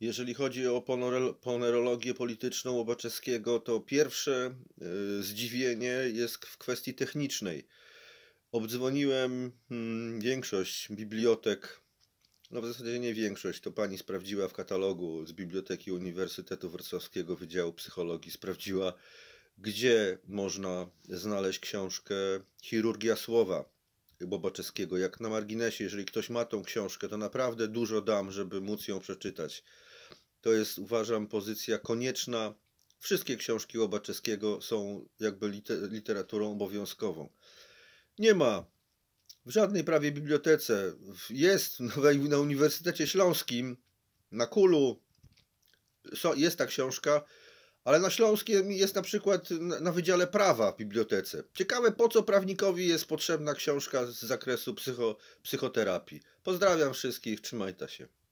Jeżeli chodzi o ponerologię polityczną Łobaczewskiego, to pierwsze y, zdziwienie jest w kwestii technicznej. Obdzwoniłem hmm, większość bibliotek, no w zasadzie nie większość, to pani sprawdziła w katalogu z Biblioteki Uniwersytetu Wrocławskiego Wydziału Psychologii, sprawdziła, gdzie można znaleźć książkę Chirurgia Słowa Bobaczewskiego. Jak na marginesie, jeżeli ktoś ma tą książkę, to naprawdę dużo dam, żeby móc ją przeczytać. To jest, uważam, pozycja konieczna. Wszystkie książki Łobaczewskiego są jakby literaturą obowiązkową. Nie ma w żadnej prawie bibliotece. Jest na Uniwersytecie Śląskim, na Kulu, jest ta książka ale na Śląskiem jest na przykład na Wydziale Prawa w bibliotece. Ciekawe, po co prawnikowi jest potrzebna książka z zakresu psycho, psychoterapii. Pozdrawiam wszystkich, trzymajcie się.